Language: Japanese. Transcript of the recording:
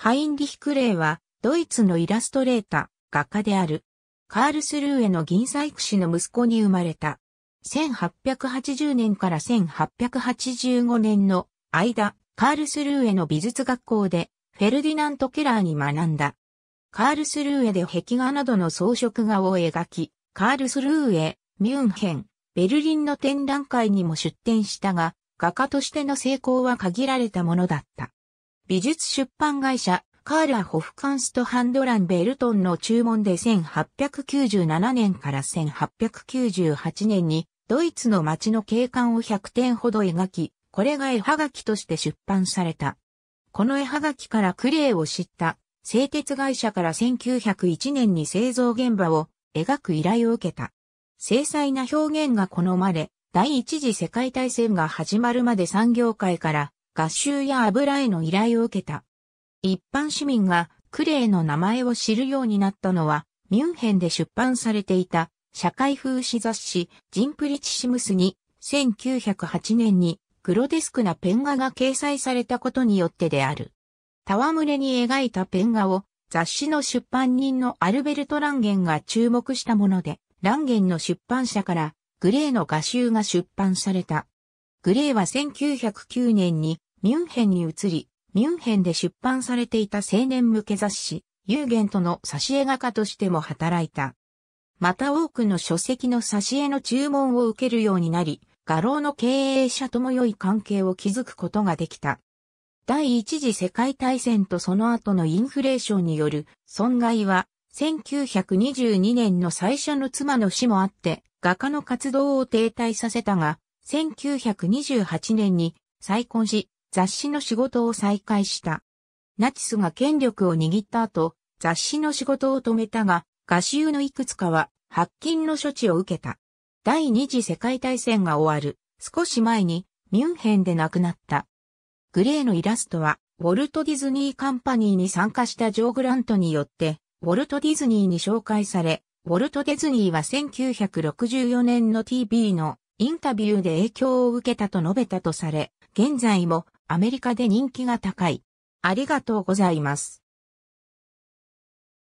ハインリヒ・クレーは、ドイツのイラストレーター、画家である。カールスルーへの銀細工師の息子に生まれた。1880年から1885年の間、カールスルーへの美術学校で、フェルディナント・ケラーに学んだ。カールスルーへで壁画などの装飾画を描き、カールスルーへ、ミュンヘン、ベルリンの展覧会にも出展したが、画家としての成功は限られたものだった。美術出版会社、カーラ・ホフカンスト・ハンドラン・ベルトンの注文で1897年から1898年にドイツの街の景観を100点ほど描き、これが絵はがきとして出版された。この絵はがきからクレイを知った製鉄会社から1901年に製造現場を描く依頼を受けた。精細な表現が好まれ、第一次世界大戦が始まるまで産業界から画集や油絵の依頼を受けた。一般市民がクレーの名前を知るようになったのは、ミュンヘンで出版されていた社会風刺雑誌ジンプリチシムスに1908年にグロデスクなペン画が掲載されたことによってである。戯れに描いたペン画を雑誌の出版人のアルベルト・ランゲンが注目したもので、ランゲンの出版社からグレーの画集が出版された。グレーは1909年にミュンヘンに移り、ミュンヘンで出版されていた青年向け雑誌、ユーゲントの挿絵画家としても働いた。また多くの書籍の挿絵の注文を受けるようになり、画廊の経営者とも良い関係を築くことができた。第一次世界大戦とその後のインフレーションによる損害は、1922年の最初の妻の死もあって、画家の活動を停滞させたが、1928年に再婚し、雑誌の仕事を再開した。ナチスが権力を握った後、雑誌の仕事を止めたが、画集のいくつかは、発禁の処置を受けた。第二次世界大戦が終わる、少し前に、ミュンヘンで亡くなった。グレーのイラストは、ウォルト・ディズニー・カンパニーに参加したジョー・グラントによって、ウォルト・ディズニーに紹介され、ウォルト・ディズニーは1964年の TV のインタビューで影響を受けたと述べたとされ、現在もアメリカで人気が高い。ありがとうございます。